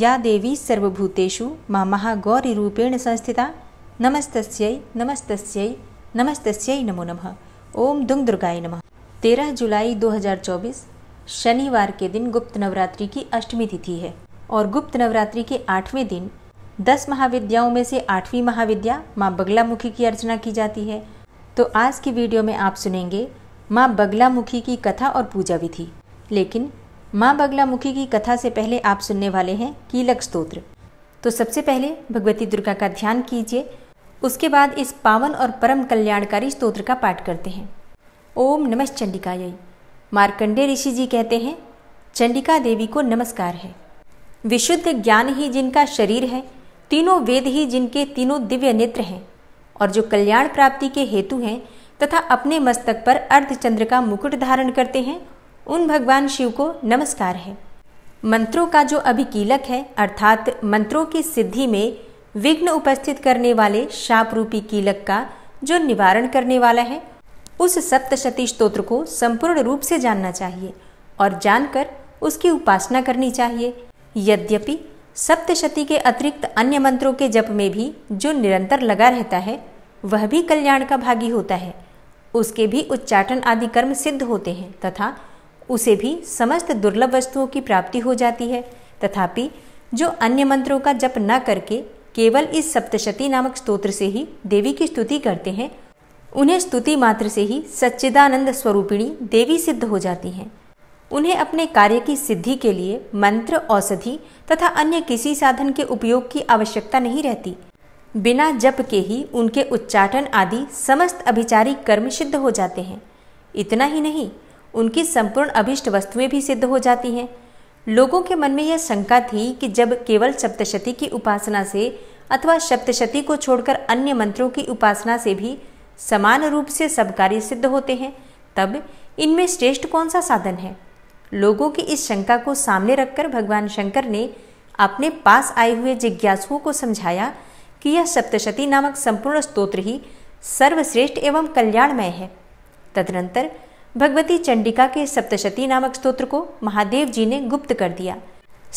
या देवी सर्वभूतेषु महागौरी रूपेण संस्थिता नमस्तस्यै नमस्तस्यै नमस्तस्यै नमो नमः ओम दुंग दुर्गाय नमः तेरह जुलाई 2024 शनिवार के दिन गुप्त नवरात्रि की अष्टमी तिथि है और गुप्त नवरात्रि के आठवें दिन दस महाविद्याओं में से आठवीं महाविद्या माँ बगलामुखी की अर्चना की जाती है तो आज की वीडियो में आप सुनेंगे माँ बगलामुखी की कथा और पूजा विधि लेकिन माँ बगलामुखी की कथा से पहले आप सुनने वाले हैं कीलक स्तोत्र तो सबसे पहले भगवती दुर्गा का ध्यान कीजिए उसके बाद इस पावन और परम कल्याणकारी स्तोत्र का पाठ करते हैं ओम नमः चंडिकाय मार्कंडे ऋषि जी कहते हैं चंडिका देवी को नमस्कार है विशुद्ध ज्ञान ही जिनका शरीर है तीनों वेद ही जिनके तीनों दिव्य नेत्र हैं और जो कल्याण प्राप्ति के हेतु हैं तथा अपने मस्तक पर अर्धचंद्र का मुकुट धारण करते हैं उन भगवान शिव को नमस्कार है मंत्रों का जो अभिकीलक है अर्थात मंत्रों की सिद्धि में विघ्न उपस्थित करने वाले शाप रूपी कीलक का जो निवारण करने वाला है उस सप्तशती स्त्रोत्र को संपूर्ण रूप से जानना चाहिए और जानकर उसकी उपासना करनी चाहिए यद्यपि सप्तशती के अतिरिक्त अन्य मंत्रों के जप में भी जो निरंतर लगा रहता है वह भी कल्याण का भागी होता है उसके भी उच्चाटन आदि कर्म सिद्ध होते हैं तथा उसे भी समस्त दुर्लभ वस्तुओं की प्राप्ति हो जाती है तथापि जो अन्य मंत्रों का जप न करके केवल इस सप्तशती नामक स्तोत्र से ही देवी की स्तुति करते हैं उन्हें स्तुति मात्र से ही सच्चिदानंद स्वरूपिणी देवी सिद्ध हो जाती हैं उन्हें अपने कार्य की सिद्धि के लिए मंत्र औषधि तथा अन्य किसी साधन के उपयोग की आवश्यकता नहीं रहती बिना जप के ही उनके उच्चाटन आदि समस्त अभिचारी कर्म सिद्ध हो जाते हैं इतना ही नहीं उनकी संपूर्ण अभिष्ट वस्तुएं भी सिद्ध हो जाती हैं लोगों के मन में यह शंका थी कि जब केवल सप्तशती की उपासना से अथवा सप्तशती को छोड़कर अन्य मंत्रों की उपासना से भी समान रूप से सब कार्य सिद्ध होते हैं तब इनमें श्रेष्ठ कौन सा साधन है लोगों की इस शंका को सामने रखकर भगवान शंकर ने अपने पास आए हुए जिज्ञासुओं को समझाया कि यह सप्तशती नामक संपूर्ण स्तोत्र ही सर्वश्रेष्ठ एवं कल्याणमय है तदनंतर भगवती चंडिका के सप्तशती नामक स्तोत्र को महादेव जी ने गुप्त कर दिया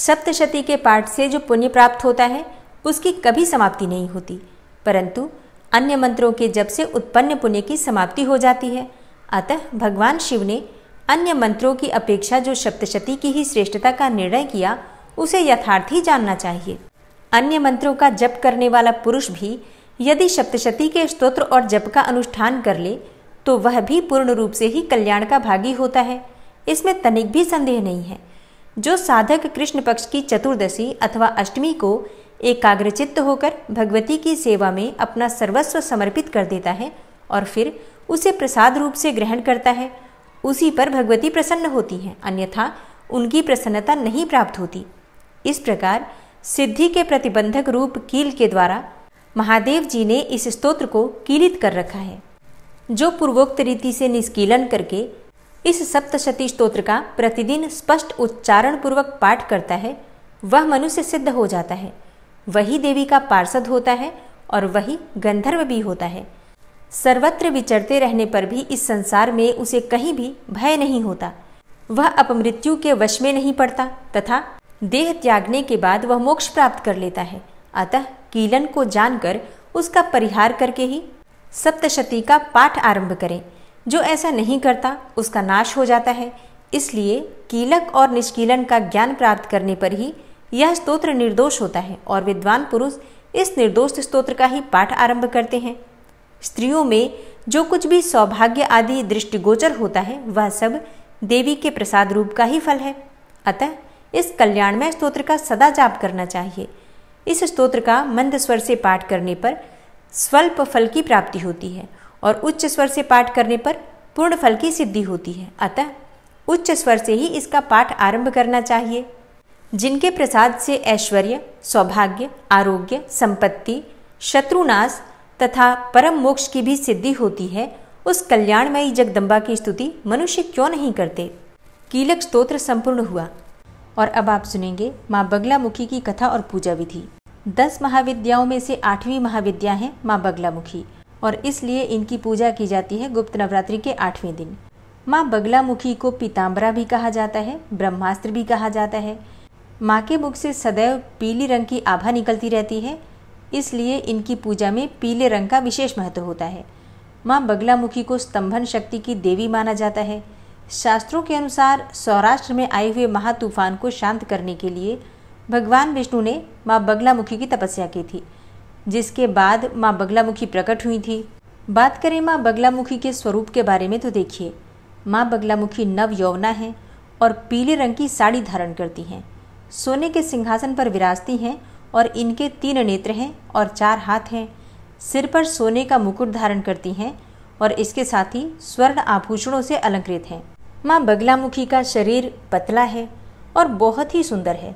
सप्तशती के पाठ से जो पुण्य प्राप्त होता है उसकी कभी समाप्ति नहीं होती परंतु अन्य मंत्रों के जब से उत्पन्न पुण्य की समाप्ति हो जाती है अतः भगवान शिव ने अन्य मंत्रों की अपेक्षा जो सप्तशती की ही श्रेष्ठता का निर्णय किया उसे यथार्थ ही जानना चाहिए अन्य मंत्रों का जप करने वाला पुरुष भी यदि सप्तशती के स्तोत्र और जप का अनुष्ठान कर ले तो वह भी पूर्ण रूप से ही कल्याण का भागी होता है इसमें तनिक भी संदेह नहीं है जो साधक कृष्ण पक्ष की चतुर्दशी अथवा अष्टमी को एकाग्रचित्त होकर भगवती की सेवा में अपना सर्वस्व समर्पित कर देता है और फिर उसे प्रसाद रूप से ग्रहण करता है उसी पर भगवती प्रसन्न होती हैं अन्यथा उनकी प्रसन्नता नहीं प्राप्त होती इस प्रकार सिद्धि के प्रतिबंधक रूप कील के द्वारा महादेव जी ने इस स्तोत्र को कीलित कर रखा है जो पूर्वोक्त रीति से निष्कीलन करके इस सप्तशती स्त्रोत्र का प्रतिदिन स्पष्ट उच्चारण पूर्वक पाठ करता है वह मनुष्य सिद्ध हो जाता है वही देवी का पार्षद होता है और वही गंधर्व भी होता है सर्वत्र विचरते रहने पर भी इस संसार में उसे कहीं भी भय नहीं होता वह अपमृत्यु के वश में नहीं पड़ता तथा देह त्यागने के बाद वह मोक्ष प्राप्त कर लेता है अतः कीलन को जानकर उसका परिहार करके ही सप्तशती का पाठ आरंभ करें जो ऐसा नहीं करता उसका नाश हो जाता है इसलिए कीलक और निष्कीलन का ज्ञान प्राप्त करने पर ही यह स्तोत्र निर्दोष होता है और विद्वान पुरुष इस निर्दोष स्तोत्र का ही पाठ आरंभ करते हैं स्त्रियों में जो कुछ भी सौभाग्य आदि दृष्टिगोचर होता है वह सब देवी के प्रसाद रूप का ही फल है अतः इस कल्याणमय स्तोत्र का सदा जाप करना चाहिए इस स्तोत्र का मंद स्वर से पाठ करने पर स्वल्प फल की प्राप्ति होती है और उच्च स्वर से पाठ करने पर पूर्ण फल की सिद्धि होती है अतः उच्च स्वर से ही इसका पाठ आरंभ करना चाहिए जिनके प्रसाद से ऐश्वर्य सौभाग्य आरोग्य संपत्ति शत्रुनाश तथा परम मोक्ष की भी सिद्धि होती है उस कल्याणमयी जगदम्बा की स्तुति मनुष्य क्यों नहीं करते कीलक स्तोत्र संपूर्ण हुआ और अब आप सुनेंगे माँ बगला मुखी की कथा और पूजा विधि दस महाविद्याओं में से आठवीं महाविद्या है माँ बगलामुखी और इसलिए इनकी पूजा की जाती है गुप्त नवरात्रि के आठवें दिन माँ बगलामुखी को पीताम्बरा भी कहा जाता है ब्रह्मास्त्र भी कहा जाता है माँ के मुख से सदैव पीली रंग की आभा निकलती रहती है इसलिए इनकी पूजा में पीले रंग का विशेष महत्व होता है माँ बगलामुखी को स्तंभन शक्ति की देवी माना जाता है शास्त्रों के अनुसार सौराष्ट्र में आए हुए महातूफान को शांत करने के लिए भगवान विष्णु ने माँ बगलामुखी की तपस्या की थी जिसके बाद माँ बगलामुखी प्रकट हुई थी बात करें माँ बगलामुखी के स्वरूप के बारे में तो देखिए माँ बगलामुखी नव यौवना है और पीले रंग की साड़ी धारण करती हैं सोने के सिंहासन पर विराजती हैं और इनके तीन नेत्र हैं और चार हाथ हैं सिर पर सोने का मुकुट धारण करती हैं और इसके साथ ही स्वर्ण आभूषणों से अलंकृत हैं माँ बगलामुखी का शरीर पतला है और बहुत ही सुंदर है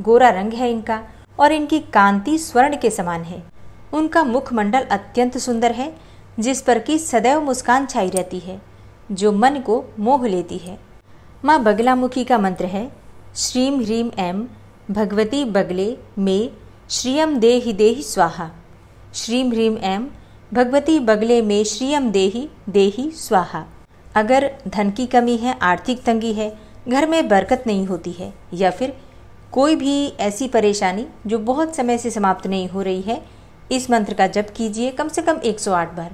गोरा रंग है इनका और इनकी कांति स्वर्ण के समान है उनका मुखमंडल अत्यंत सुंदर है जिस पर की सदैव मुस्कान छाई रहती है जो मन को मोह लेती है माँ बगलामुखी का मंत्र है श्रीम ह्रीम एम भगवती बगले में श्रियम देहि देहि स्वाहा श्रीम ह्रीम एम भगवती बगले मे श्रियम देहि देहि स्वाहा अगर धन की कमी है आर्थिक तंगी है घर में बरकत नहीं होती है या फिर कोई भी ऐसी परेशानी जो बहुत समय से समाप्त नहीं हो रही है इस मंत्र का जप कीजिए कम से कम 108 बार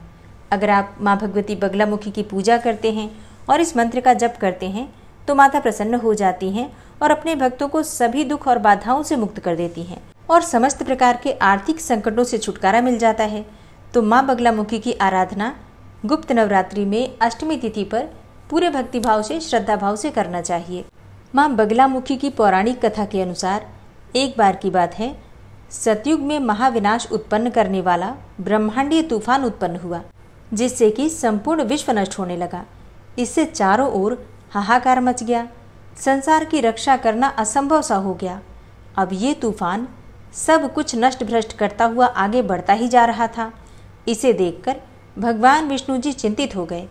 अगर आप माँ भगवती बगलामुखी की पूजा करते हैं और इस मंत्र का जप करते हैं तो माता प्रसन्न हो जाती हैं और अपने भक्तों को सभी दुख और बाधाओं से मुक्त कर देती हैं और समस्त प्रकार के आर्थिक संकटों से छुटकारा मिल जाता है तो माँ बगलामुखी की आराधना गुप्त नवरात्रि में अष्टमी तिथि पर पूरे भक्तिभाव से श्रद्धा भाव से करना चाहिए माँ बगलामुखी की पौराणिक कथा के अनुसार एक बार की बात है सतयुग में महाविनाश उत्पन्न करने वाला ब्रह्मांडीय तूफान उत्पन्न हुआ जिससे कि संपूर्ण विश्व नष्ट होने लगा इससे चारों ओर हाहाकार मच गया संसार की रक्षा करना असंभव सा हो गया अब ये तूफान सब कुछ नष्ट भ्रष्ट करता हुआ आगे बढ़ता ही जा रहा था इसे देखकर भगवान विष्णु जी चिंतित हो गए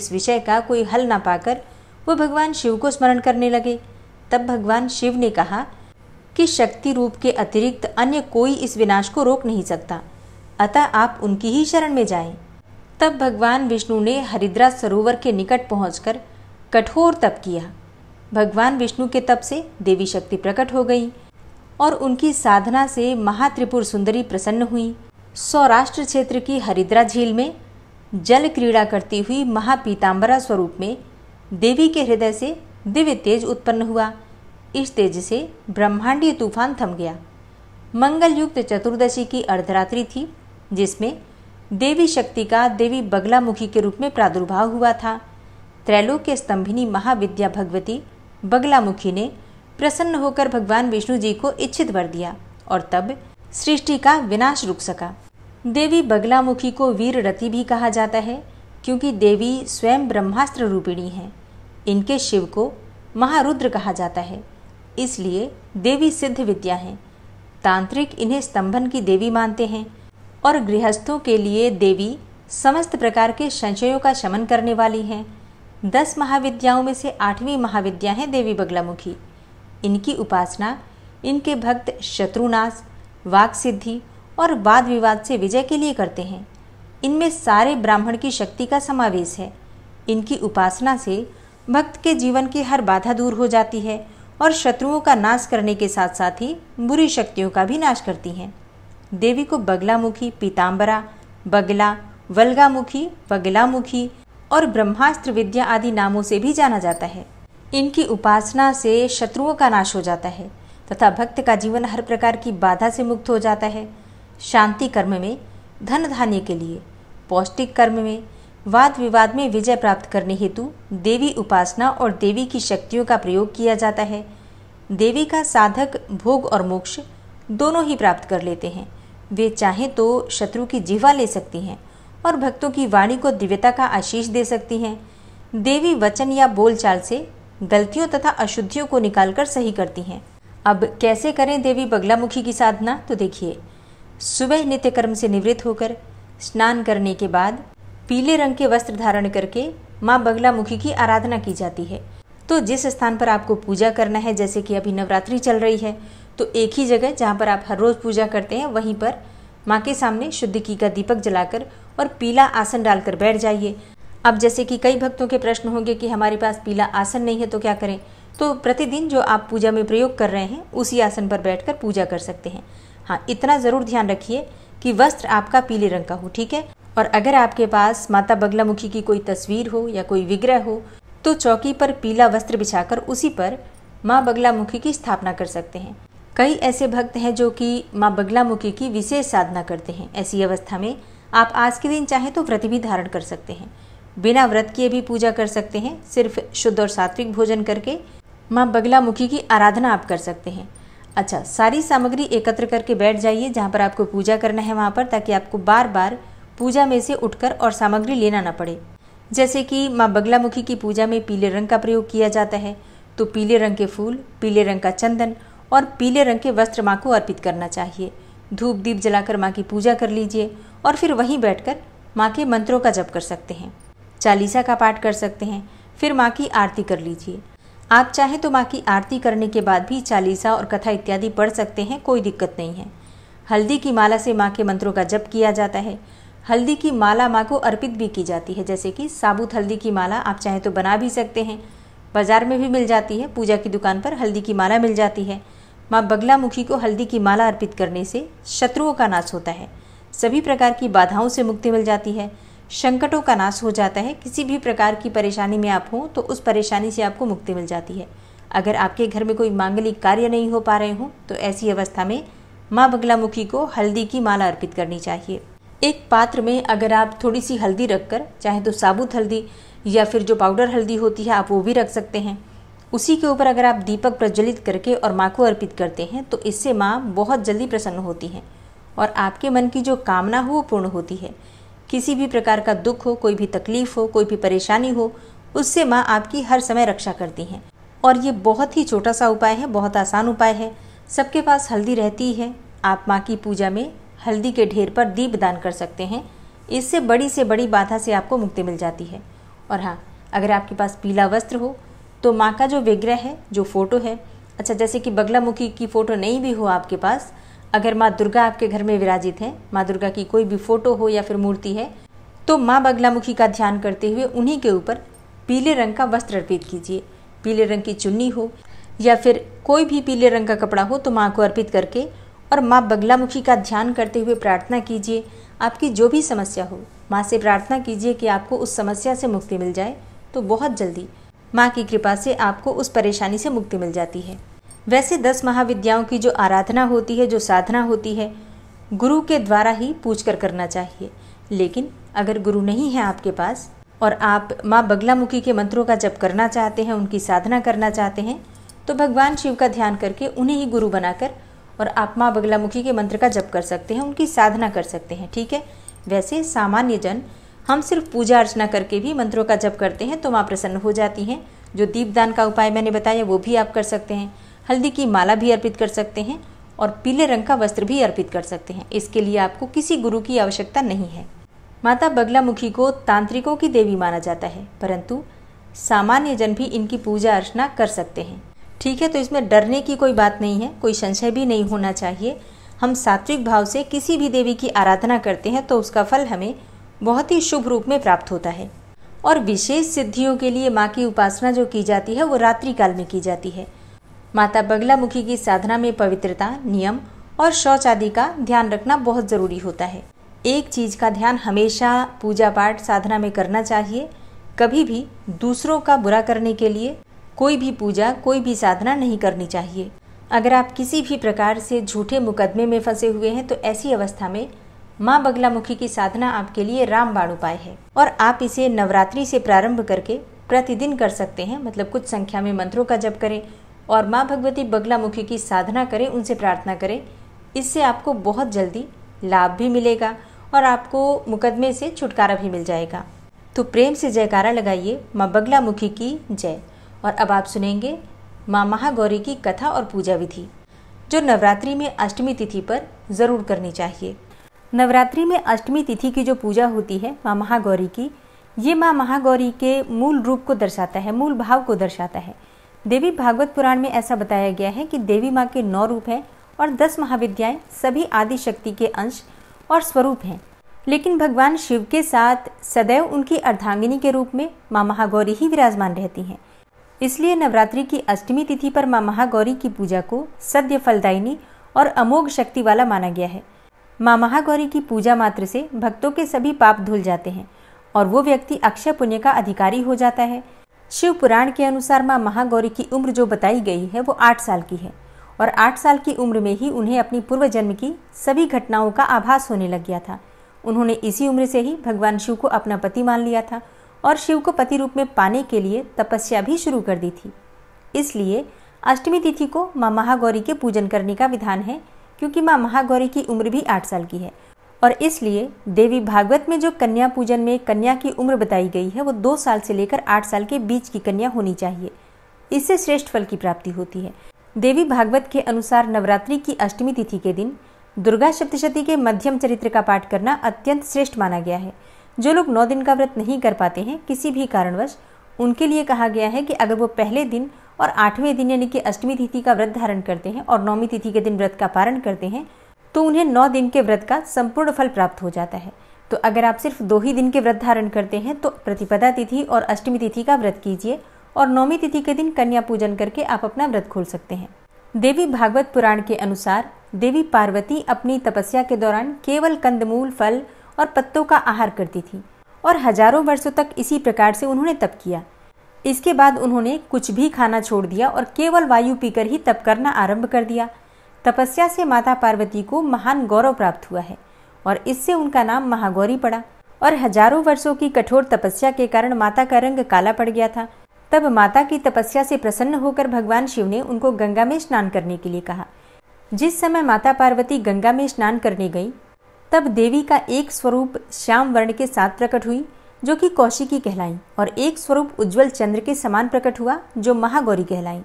इस विषय का कोई हल ना पाकर वो भगवान शिव को स्मरण करने लगे तब भगवान शिव ने कहा कि शक्ति रूप के अतिरिक्त अन्य कोई इस विनाश को रोक नहीं सकता अतः आप उनकी ही शरण में जाएं। तब भगवान विष्णु ने हरिद्रा सरोवर के निकट पहुंचकर कठोर तप किया भगवान विष्णु के तप से देवी शक्ति प्रकट हो गई और उनकी साधना से महात्रिपुर सुंदरी प्रसन्न हुई सौराष्ट्र क्षेत्र की हरिद्रा झील में जल क्रीड़ा करती हुई महापीताम्बरा स्वरूप में देवी के हृदय से दिव्य तेज उत्पन्न हुआ इस तेज से ब्रह्मांडीय तूफान थम गया मंगलयुक्त चतुर्दशी की अर्धरात्रि थी जिसमें देवी शक्ति का देवी बगलामुखी के रूप में प्रादुर्भाव हुआ था त्रैलोक के स्तंभिनी महाविद्या भगवती बगलामुखी ने प्रसन्न होकर भगवान विष्णु जी को इच्छित वर दिया और तब सृष्टि का विनाश रुक सका देवी बगलामुखी को वीर रति भी कहा जाता है क्योंकि देवी स्वयं ब्रह्मास्त्र रूपिणी हैं इनके शिव को महारुद्र कहा जाता है इसलिए देवी सिद्ध विद्या हैं तांत्रिक इन्हें स्तंभन की देवी मानते हैं और गृहस्थों के लिए देवी समस्त प्रकार के संशयों का शमन करने वाली हैं दस महाविद्याओं में से आठवीं महाविद्या हैं देवी बगलामुखी इनकी उपासना इनके भक्त शत्रुनाश वाक सिद्धि और वाद विवाद से विजय के लिए करते हैं इनमें सारे ब्राह्मण की शक्ति का समावेश है इनकी उपासना से भक्त के जीवन की हर बाधा दूर हो जाती है और शत्रुओं का नाश करने के साथ साथ ही बुरी शक्तियों का भी नाश करती हैं देवी को बगलामुखी पीताम्बरा बगला वलगामुखी बगलामुखी और ब्रह्मास्त्र विद्या आदि नामों से भी जाना जाता है इनकी उपासना से शत्रुओं का नाश हो जाता है तथा भक्त का जीवन हर प्रकार की बाधा से मुक्त हो जाता है शांति कर्म में धन धान्य के लिए पौष्टिक कर्म में वाद विवाद में विजय प्राप्त करने हेतु देवी उपासना और देवी की शक्तियों का प्रयोग किया जाता है देवी का साधक भोग और मोक्ष दोनों ही प्राप्त कर लेते हैं वे चाहें तो शत्रु की जीवा ले सकती हैं और भक्तों की वाणी को दिव्यता का आशीष दे सकती हैं देवी वचन या बोलचाल से गलतियों तथा अशुद्धियों को निकालकर सही करती हैं अब कैसे करें देवी बगलामुखी की साधना तो देखिए सुबह नित्य कर्म से निवृत्त होकर स्नान करने के बाद पीले रंग के वस्त्र धारण करके माँ बगलामुखी की आराधना की जाती है तो जिस स्थान पर आपको पूजा करना है जैसे कि अभी नवरात्रि चल रही है तो एक ही जगह जहाँ पर आप हर रोज़ पूजा करते हैं वहीं पर माँ के सामने शुद्ध की का दीपक जलाकर और पीला आसन डालकर बैठ जाइए अब जैसे कि कई भक्तों के प्रश्न होंगे कि हमारे पास पीला आसन नहीं है तो क्या करें तो प्रतिदिन जो आप पूजा में प्रयोग कर रहे हैं उसी आसन पर बैठकर पूजा कर सकते हैं हाँ इतना ज़रूर ध्यान रखिए कि वस्त्र आपका पीले रंग का हो ठीक है और अगर आपके पास माता बगलामुखी की कोई तस्वीर हो या कोई विग्रह हो तो चौकी पर पीला वस्त्र बिछाकर उसी पर माँ बगलामुखी की स्थापना कर सकते हैं कई ऐसे भक्त हैं जो कि माँ बगलामुखी की विशेष साधना करते हैं ऐसी अवस्था में आप आज के दिन चाहें तो व्रत भी धारण कर सकते हैं बिना व्रत किए भी पूजा कर सकते हैं सिर्फ शुद्ध और सात्विक भोजन करके माँ बगलामुखी की आराधना आप कर सकते हैं अच्छा सारी सामग्री एकत्र करके बैठ जाइए जहाँ पर आपको पूजा करना है वहाँ पर ताकि आपको बार बार पूजा में से उठकर और सामग्री लेना ना पड़े जैसे कि माँ बगलामुखी की पूजा में पीले रंग का प्रयोग किया जाता है तो पीले रंग के फूल पीले रंग का चंदन और पीले रंग के वस्त्र माँ को अर्पित करना चाहिए धूप दीप जलाकर माँ की पूजा कर लीजिए और फिर वहीं बैठकर माँ के मंत्रों का जप कर सकते हैं चालीसा का पाठ कर सकते हैं फिर माँ की आरती कर लीजिए आप चाहे तो माँ की आरती करने के बाद भी चालीसा और कथा इत्यादि पढ़ सकते हैं कोई दिक्कत नहीं है हल्दी की माला से माँ के मंत्रों का जप किया जाता है हल्दी की माला माँ को अर्पित भी की जाती है जैसे कि साबुत हल्दी की माला आप चाहे तो बना भी सकते हैं बाजार में भी मिल जाती है पूजा की दुकान पर हल्दी की माला मिल जाती है माँ बगलामुखी को हल्दी की माला अर्पित करने से शत्रुओं का नाश होता है सभी प्रकार की बाधाओं से मुक्ति मिल जाती है संकटों का नाश हो जाता है किसी भी प्रकार की परेशानी में आप हों तो उस परेशानी से आपको मुक्ति मिल जाती है अगर आपके घर में कोई मांगलिक कार्य नहीं हो पा रहे हों तो ऐसी अवस्था में माँ बगलामुखी को हल्दी की माला अर्पित करनी चाहिए एक पात्र में अगर आप थोड़ी सी हल्दी रखकर चाहे तो साबुत हल्दी या फिर जो पाउडर हल्दी होती है आप वो भी रख सकते हैं उसी के ऊपर अगर आप दीपक प्रज्वलित करके और माँ को अर्पित करते हैं तो इससे माँ बहुत जल्दी प्रसन्न होती हैं और आपके मन की जो कामना हो वो पूर्ण होती है किसी भी प्रकार का दुख हो कोई भी तकलीफ हो कोई भी परेशानी हो उससे माँ आपकी हर समय रक्षा करती हैं और ये बहुत ही छोटा सा उपाय है बहुत आसान उपाय है सबके पास हल्दी रहती है आप माँ की पूजा में हल्दी के ढेर पर दीप दान कर सकते हैं इससे बड़ी से बड़ी बाधा से आपको मुक्ति मिल जाती है और हाँ अगर आपके पास पीला वस्त्र हो तो माँ का जो विग्रह है जो फ़ोटो है अच्छा जैसे कि बगलामुखी की फ़ोटो नहीं भी हो आपके पास अगर माँ दुर्गा आपके घर में विराजित है माँ दुर्गा की कोई भी फोटो हो या फिर मूर्ति है तो माँ बगलामुखी का ध्यान करते हुए उन्हीं के ऊपर पीले रंग का वस्त्र अर्पित कीजिए पीले रंग की चुन्नी हो या फिर कोई भी पीले रंग का कपड़ा हो तो माँ को अर्पित करके और माँ बगलामुखी का ध्यान करते हुए प्रार्थना कीजिए आपकी जो भी समस्या हो माँ से प्रार्थना कीजिए कि आपको उस समस्या से मुक्ति मिल जाए तो बहुत जल्दी माँ की कृपा से आपको उस परेशानी से मुक्ति मिल जाती है वैसे दस महाविद्याओं की जो आराधना होती है जो साधना होती है गुरु के द्वारा ही पूछ कर करना चाहिए लेकिन अगर गुरु नहीं है आपके पास और आप माँ बगलामुखी के मंत्रों का जप करना चाहते हैं उनकी साधना करना चाहते हैं तो भगवान शिव का ध्यान करके उन्हें ही गुरु बनाकर और आप माँ बगलामुखी के मंत्र का जप कर सकते हैं उनकी साधना कर सकते हैं ठीक है वैसे सामान्य जन हम सिर्फ पूजा अर्चना करके भी मंत्रों का जप करते हैं तो माँ प्रसन्न हो जाती हैं जो दीपदान का उपाय मैंने बताया वो भी आप कर सकते हैं हल्दी की माला भी अर्पित कर सकते हैं और पीले रंग का वस्त्र भी अर्पित कर सकते हैं इसके लिए आपको किसी गुरु की आवश्यकता नहीं है माता बगलामुखी को तांत्रिकों की देवी माना जाता है परंतु सामान्य जन भी इनकी पूजा अर्चना कर सकते हैं ठीक है तो इसमें डरने की कोई बात नहीं है कोई संशय भी नहीं होना चाहिए हम सात्विक भाव से किसी भी देवी की आराधना करते हैं तो उसका फल हमें बहुत ही शुभ रूप में प्राप्त होता है और विशेष सिद्धियों के लिए माँ की उपासना जो की जाती है वो रात्रि काल में की जाती है माता बगला मुखी की साधना में पवित्रता नियम और शौच आदि का ध्यान रखना बहुत ज़रूरी होता है एक चीज़ का ध्यान हमेशा पूजा पाठ साधना में करना चाहिए कभी भी दूसरों का बुरा करने के लिए कोई भी पूजा कोई भी साधना नहीं करनी चाहिए अगर आप किसी भी प्रकार से झूठे मुकदमे में फंसे हुए हैं तो ऐसी अवस्था में माँ बगलामुखी की साधना आपके लिए रामबाण उपाय है और आप इसे नवरात्रि से प्रारंभ करके प्रतिदिन कर सकते हैं मतलब कुछ संख्या में मंत्रों का जप करें और माँ भगवती बगलामुखी की साधना करें उनसे प्रार्थना करें इससे आपको बहुत जल्दी लाभ भी मिलेगा और आपको मुकदमे से छुटकारा भी मिल जाएगा तो प्रेम से जयकारा लगाइए माँ बगलामुखी की जय और अब आप सुनेंगे माँ महागौरी की कथा और पूजा विधि जो नवरात्रि में अष्टमी तिथि पर ज़रूर करनी चाहिए नवरात्रि में अष्टमी तिथि की जो पूजा होती है माँ महागौरी की ये माँ महागौरी के मूल रूप को दर्शाता है मूल भाव को दर्शाता है देवी भागवत पुराण में ऐसा बताया गया है कि देवी माँ के नौ रूप हैं और दस महाविद्याएं सभी आदि शक्ति के अंश और स्वरूप हैं लेकिन भगवान शिव के साथ सदैव उनकी अर्धांगिनी के रूप में माँ महागौरी ही विराजमान रहती हैं इसलिए नवरात्रि की अष्टमी तिथि पर माँ महागौरी की पूजा को सद्य फलदायिनी और अमोघ शक्ति वाला माना गया है माँ महागौरी की पूजा मात्र से भक्तों के सभी पाप धुल जाते हैं और वो व्यक्ति अक्षय पुण्य का अधिकारी हो जाता है शिव पुराण के अनुसार माँ महागौरी की उम्र जो बताई गई है वो आठ साल की है और आठ साल की उम्र में ही उन्हें अपनी पूर्व जन्म की सभी घटनाओं का आभास होने लग गया था उन्होंने इसी उम्र से ही भगवान शिव को अपना पति मान लिया था और शिव को पति रूप में पाने के लिए तपस्या भी शुरू कर दी थी इसलिए अष्टमी तिथि को माँ महागौरी के पूजन करने का विधान है क्योंकि माँ महागौरी की उम्र भी आठ साल की है और इसलिए देवी भागवत में जो कन्या पूजन में कन्या की उम्र बताई गई है वो दो साल से लेकर आठ साल के बीच की कन्या होनी चाहिए इससे श्रेष्ठ फल की प्राप्ति होती है देवी भागवत के अनुसार नवरात्रि की अष्टमी तिथि के दिन दुर्गा सप्तशती के मध्यम चरित्र का पाठ करना अत्यंत श्रेष्ठ माना गया है जो लोग नौ दिन का व्रत नहीं कर पाते हैं किसी भी कारणवश उनके लिए कहा गया है कि अगर वो पहले दिन और आठवें दिन यानी कि अष्टमी तिथि का व्रत धारण करते हैं और नौवीं तिथि के दिन व्रत का पारण करते हैं तो उन्हें नौ दिन के व्रत का संपूर्ण फल प्राप्त हो जाता है तो अगर आप सिर्फ दो ही दिन के व्रत धारण करते हैं तो प्रतिपदा तिथि और अष्टमी तिथि का व्रत कीजिए और नौमी तिथि के दिन कन्या पूजन करके आप अपना व्रत खोल सकते हैं देवी भागवत पुराण के अनुसार देवी पार्वती अपनी तपस्या के दौरान केवल कंदमूल फल और पत्तों का आहार करती थी और हजारों वर्षों तक इसी प्रकार से उन्होंने तप किया इसके बाद उन्होंने कुछ भी खाना छोड़ दिया और केवल वायु पीकर ही तप करना आरंभ कर दिया तपस्या से माता पार्वती को महान गौरव प्राप्त हुआ है और इससे उनका नाम महागौरी पड़ा और हजारों वर्षों की कठोर तपस्या के कारण माता का रंग काला पड़ गया था तब माता की तपस्या से प्रसन्न होकर भगवान शिव ने उनको गंगा में स्नान करने के लिए कहा जिस समय माता पार्वती गंगा में स्नान करने गई तब देवी का एक स्वरूप श्याम वर्ण के साथ प्रकट हुई जो कि कौशिकी कहलाई और एक स्वरूप उज्जवल चंद्र के समान प्रकट हुआ जो महागौरी कहलाई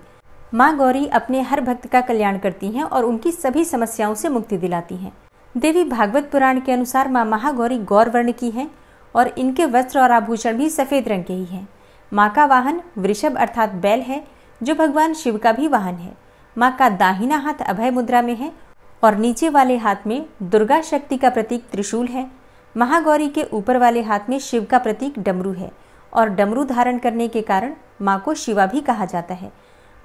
माँ गौरी अपने हर भक्त का कल्याण करती हैं और उनकी सभी समस्याओं से मुक्ति दिलाती हैं देवी भागवत पुराण के अनुसार माँ महागौरी गौर वर्ण की हैं और इनके वस्त्र और आभूषण भी सफ़ेद रंग के ही हैं माँ का वाहन वृषभ अर्थात बैल है जो भगवान शिव का भी वाहन है माँ का दाहिना हाथ अभय मुद्रा में है और नीचे वाले हाथ में दुर्गा शक्ति का प्रतीक त्रिशूल है महागौरी के ऊपर वाले हाथ में शिव का प्रतीक डमरू है और डमरू धारण करने के कारण माँ को शिवा भी कहा जाता है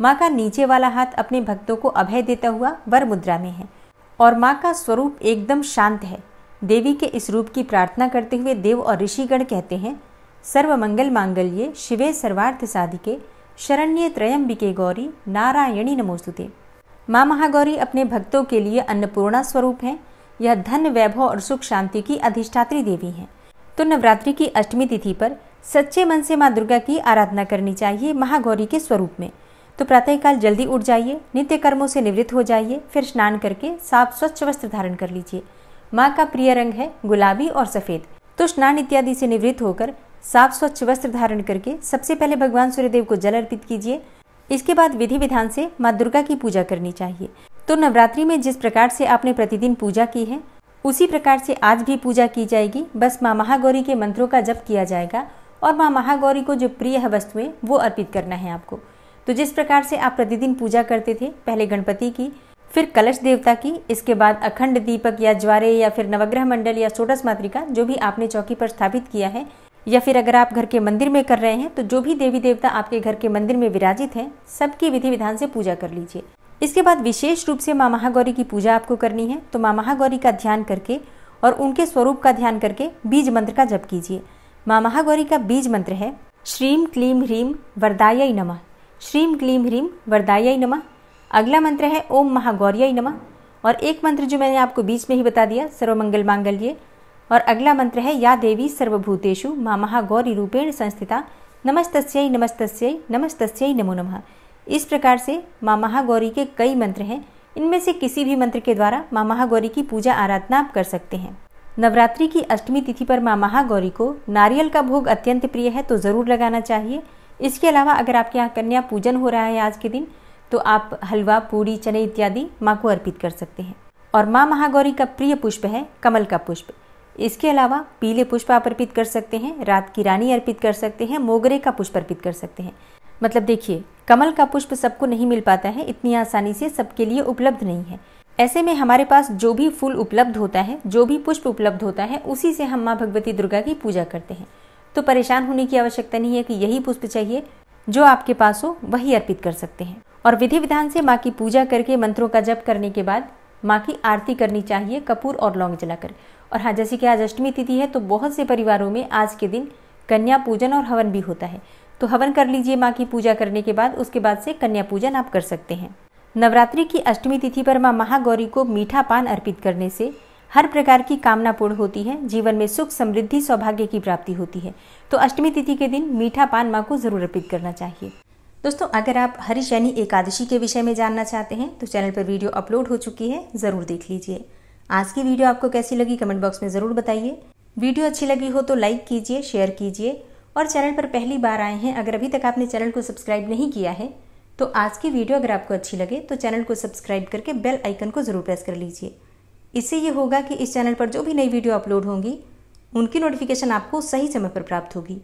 माँ का नीचे वाला हाथ अपने भक्तों को अभय देता हुआ वर मुद्रा में है और माँ का स्वरूप एकदम शांत है देवी के इस रूप की प्रार्थना करते हुए देव और ऋषिगण कहते हैं सर्व मंगल मांगल्ये शिवे सर्वार्थ साधिके शरण्य त्रयंबिके गौरी नारायणी नमोस्तुते माँ महागौरी अपने भक्तों के लिए अन्नपूर्णा स्वरूप है यह धन वैभव और सुख शांति की अधिष्ठात्री देवी है तो नवरात्रि की अष्टमी तिथि पर सच्चे मन से माँ दुर्गा की आराधना करनी चाहिए महागौरी के स्वरूप में तो प्रातःकाल जल्दी उठ जाइए नित्य कर्मों से निवृत्त हो जाइए फिर स्नान करके साफ स्वच्छ वस्त्र धारण कर लीजिए माँ का प्रिय रंग है गुलाबी और सफ़ेद तो स्नान इत्यादि से निवृत्त होकर साफ स्वच्छ वस्त्र धारण करके सबसे पहले भगवान सूर्यदेव को जल अर्पित कीजिए इसके बाद विधि विधान से माँ दुर्गा की पूजा करनी चाहिए तो नवरात्रि में जिस प्रकार से आपने प्रतिदिन पूजा की है उसी प्रकार से आज भी पूजा की जाएगी बस माँ महागौरी के मंत्रों का जप किया जाएगा और माँ महागौरी को जो प्रिय है वस्तुएं वो अर्पित करना है आपको तो जिस प्रकार से आप प्रतिदिन पूजा करते थे पहले गणपति की फिर कलश देवता की इसके बाद अखंड दीपक या ज्वारे या फिर नवग्रह मंडल या सोटस मातृका जो भी आपने चौकी पर स्थापित किया है या फिर अगर आप घर के मंदिर में कर रहे हैं तो जो भी देवी देवता आपके घर के मंदिर में विराजित हैं सबकी विधि विधान से पूजा कर लीजिए इसके बाद विशेष रूप से माँ महागौरी की पूजा आपको करनी है तो माँ महागौरी का ध्यान करके और उनके स्वरूप का ध्यान करके बीज मंत्र का जप कीजिए माँ महागौरी का बीज मंत्र है श्रीम क्लीम ह्रीम वरदाय नमः श्रीम ग्लीम ह्रीम वरदायाई नम अगला मंत्र है ओम महागौरियाई नम और एक मंत्र जो मैंने आपको बीच में ही बता दिया सर्वमंगल मांगल्य और अगला मंत्र है या देवी सर्वभूतेषु माँ महागौरी रूपेण संस्थिता नमस्तस्यै नमस्तस्यै नमस्तस्यै नमो नमः इस प्रकार से माँ महागौरी के कई मंत्र हैं इनमें से किसी भी मंत्र के द्वारा माँ महागौरी की पूजा आराधना आप कर सकते हैं नवरात्रि की अष्टमी तिथि पर माँ महागौरी को नारियल का भोग अत्यंत प्रिय है तो ज़रूर लगाना चाहिए इसके अलावा अगर आपके यहाँ कन्या पूजन हो रहा है आज के दिन तो आप हलवा पूरी चने इत्यादि माँ को अर्पित कर सकते हैं और माँ महागौरी का प्रिय पुष्प है कमल का पुष्प इसके अलावा पीले पुष्प आप अर्पित कर सकते हैं रात की रानी अर्पित कर सकते हैं मोगरे का पुष्प अर्पित कर सकते हैं मतलब देखिए कमल का पुष्प सबको नहीं मिल पाता है इतनी आसानी से सबके लिए उपलब्ध नहीं है ऐसे में हमारे पास जो भी फूल उपलब्ध होता है जो भी पुष्प उपलब्ध होता है उसी से हम माँ भगवती दुर्गा की पूजा करते हैं तो परेशान होने की आवश्यकता नहीं है कि यही पुष्प चाहिए जो आपके पास हो वही अर्पित कर सकते हैं और विधि विधान से माँ की पूजा करके मंत्रों का जप करने के बाद माँ की आरती करनी चाहिए कपूर और लौंग जलाकर और हाँ जैसे कि आज अष्टमी तिथि है तो बहुत से परिवारों में आज के दिन कन्या पूजन और हवन भी होता है तो हवन कर लीजिए माँ की पूजा करने के बाद उसके बाद से कन्या पूजन आप कर सकते हैं नवरात्रि की अष्टमी तिथि पर माँ महागौरी को मीठा पान अर्पित करने से हर प्रकार की कामना पूर्ण होती है जीवन में सुख समृद्धि सौभाग्य की प्राप्ति होती है तो अष्टमी तिथि के दिन मीठा पान माँ को जरूर अर्पित करना चाहिए दोस्तों अगर आप शनि एकादशी के विषय में जानना चाहते हैं तो चैनल पर वीडियो अपलोड हो चुकी है ज़रूर देख लीजिए आज की वीडियो आपको कैसी लगी कमेंट बॉक्स में ज़रूर बताइए वीडियो अच्छी लगी हो तो लाइक कीजिए शेयर कीजिए और चैनल पर पहली बार आए हैं अगर अभी तक आपने चैनल को सब्सक्राइब नहीं किया है तो आज की वीडियो अगर आपको अच्छी लगे तो चैनल को सब्सक्राइब करके बेल आइकन को ज़रूर प्रेस कर लीजिए इससे ये होगा कि इस चैनल पर जो भी नई वीडियो अपलोड होंगी उनकी नोटिफिकेशन आपको सही समय पर प्राप्त होगी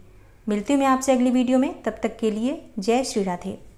मिलती हूँ मैं आपसे अगली वीडियो में तब तक के लिए जय श्री राधे